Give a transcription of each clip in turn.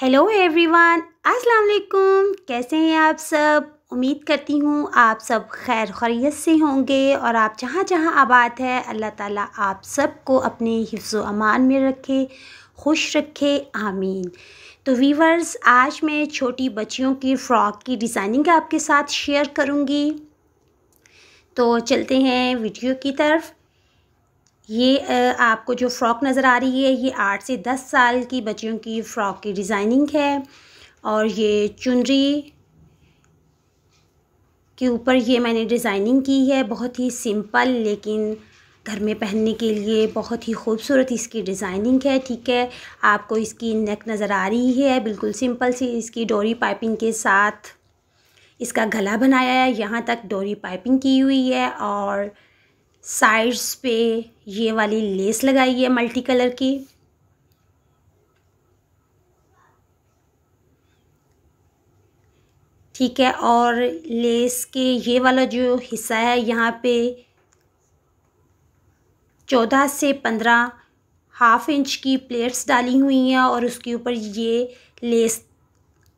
hello everyone अस्सलाम वालेकुम कैसे हैं आप सब उम्मीद करती हूँ आप सब खैर खरीत से होंगे और आप जहाँ जहाँ आबाद है अल्लाह ताला आप सबको अपने हिफ्ज़ अमान में रखे खुश रखे आमीन तो वीवर्स आज मैं छोटी बच्चियों की फ़्रॉक की डिज़ाइनिंग आपके साथ शेयर करूँगी तो चलते हैं वीडियो की तरफ ये आपको जो फ़्रॉक नज़र आ रही है ये आठ से दस साल की बच्चियों की फ़्रॉक की डिज़ाइनिंग है और ये चुनरी के ऊपर ये मैंने डिज़ाइनिंग की है बहुत ही सिंपल लेकिन घर में पहनने के लिए बहुत ही खूबसूरत इसकी डिज़ाइनिंग है ठीक है आपको इसकी नेक नज़र आ रही है बिल्कुल सिंपल सी इसकी डोरी पाइपिंग के साथ इसका गला बनाया है यहाँ तक डोरी पाइपिंग की हुई है और साइड्स पे ये वाली लेस लगाई है मल्टी कलर की ठीक है और लेस के ये वाला जो हिस्सा है यहाँ पे चौदह से पंद्रह हाफ इंच की प्लेट्स डाली हुई हैं और उसके ऊपर ये लेस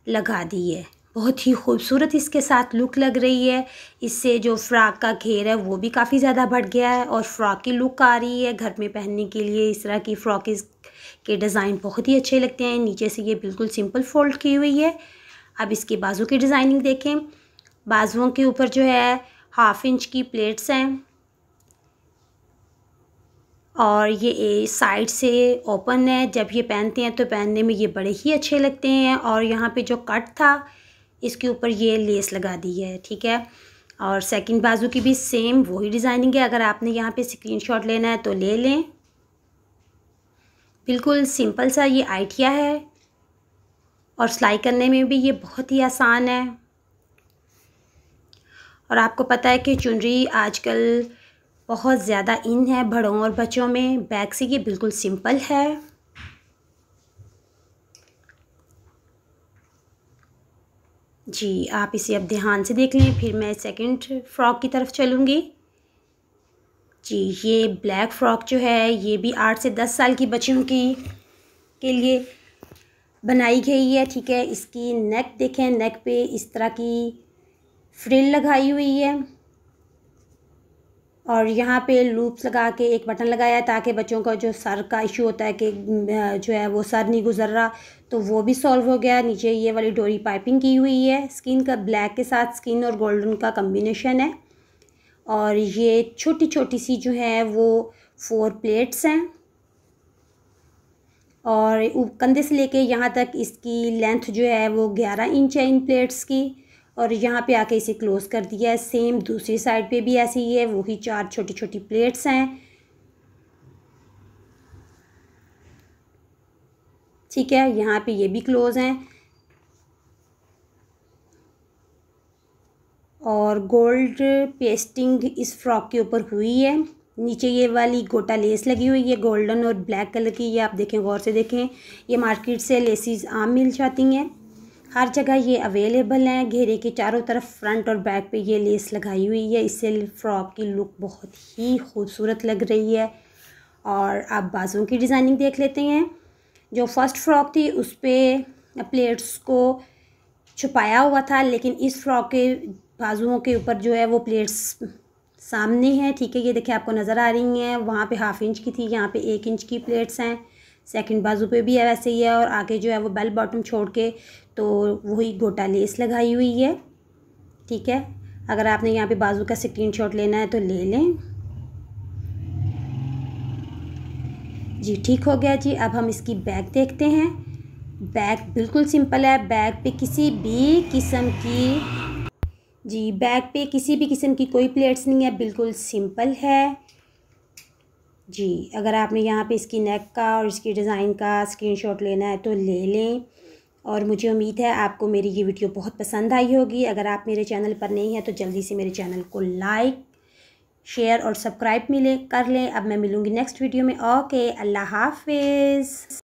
लगा दी है बहुत ही खूबसूरत इसके साथ लुक लग रही है इससे जो फ्रॉक का घेर है वो भी काफ़ी ज़्यादा बढ़ गया है और फ्रॉक की लुक आ रही है घर में पहनने के लिए इस तरह की फ्रॉक के डिज़ाइन बहुत ही अच्छे लगते हैं नीचे से ये बिल्कुल सिंपल फोल्ड की हुई है अब इसके बाजू की डिज़ाइनिंग देखें बाजुओं के ऊपर जो है हाफ इंच की प्लेट्स हैं और ये साइड से ओपन है जब ये पहनते हैं तो पहनने में ये बड़े ही अच्छे लगते हैं और यहाँ पे जो कट था इसके ऊपर ये लेस लगा दी है ठीक है और सेकंड बाजू की भी सेम वही डिज़ाइनिंग है अगर आपने यहाँ पे स्क्रीनशॉट लेना है तो ले लें बिल्कुल सिंपल सा ये आइडिया है और सिलाई करने में भी ये बहुत ही आसान है और आपको पता है कि चुनरी आजकल बहुत ज़्यादा इन है बड़ों और बच्चों में बैग से ये बिल्कुल सिंपल है जी आप इसे अब ध्यान से देख लें फिर मैं सेकंड फ्रॉक की तरफ चलूँगी जी ये ब्लैक फ़्रॉक जो है ये भी आठ से दस साल की बच्चियों की के लिए बनाई गई है ठीक है इसकी नेक देखें नेक पे इस तरह की फ्रिल लगाई हुई है और यहाँ पे लूप्स लगा के एक बटन लगाया ताकि बच्चों का जो सर का इशू होता है कि जो है वो सर नहीं गुजर रहा तो वो भी सॉल्व हो गया नीचे ये वाली डोरी पाइपिंग की हुई है स्किन का ब्लैक के साथ स्किन और गोल्डन का कम्बिनेशन है और ये छोटी छोटी सी जो है वो फोर प्लेट्स हैं और कंधे से लेके यहाँ तक इसकी लेंथ जो है वो ग्यारह इंच है इन प्लेट्स की और यहाँ पे आके इसे क्लोज़ कर दिया है सेम दूसरी साइड पे भी ऐसे ही है वही चार छोटी छोटी प्लेट्स हैं ठीक है यहाँ पे ये भी क्लोज़ हैं और गोल्ड पेस्टिंग इस फ्रॉक के ऊपर हुई है नीचे ये वाली गोटा लेस लगी हुई है गोल्डन और ब्लैक कलर की ये आप देखें गौर से देखें ये मार्केट से लेसिस आम मिल जाती हैं हर जगह ये अवेलेबल हैं घेरे के चारों तरफ फ्रंट और बैक पे ये लेस लगाई हुई है इससे फ्रॉक की लुक बहुत ही खूबसूरत लग रही है और आप बाजुओं की डिज़ाइनिंग देख लेते हैं जो फर्स्ट फ्रॉक थी उस पर प्लेट्स को छुपाया हुआ था लेकिन इस फ्रॉक के बाजुओं के ऊपर जो है वो प्लेट्स सामने हैं ठीक है ये देखिए आपको नज़र आ रही हैं वहाँ पे हाफ़ इंच की थी यहाँ पे एक इंच की प्लेट्स हैं सेकंड बाजू पे भी है वैसे ही है और आगे जो है वो बेल बॉटम छोड़ के तो वही गोटा लेस लगाई हुई है ठीक है अगर आपने यहाँ पे बाजू का स्क्रीन शॉट लेना है तो ले लें जी ठीक हो गया जी अब हम इसकी बैग देखते हैं बैग बिल्कुल सिंपल है बैग पे किसी भी किस्म की जी बैग पे किसी भी किस्म की कोई प्लेट्स नहीं है बिल्कुल सिंपल है जी अगर आपने यहाँ पे इसकी नेक का और इसकी डिज़ाइन का स्क्रीनशॉट लेना है तो ले लें और मुझे उम्मीद है आपको मेरी ये वीडियो बहुत पसंद आई होगी अगर आप मेरे चैनल पर नहीं हैं तो जल्दी से मेरे चैनल को लाइक शेयर और सब्सक्राइब मिले कर लें अब मैं मिलूँगी नेक्स्ट वीडियो में ओके अल्लाह हाफिज़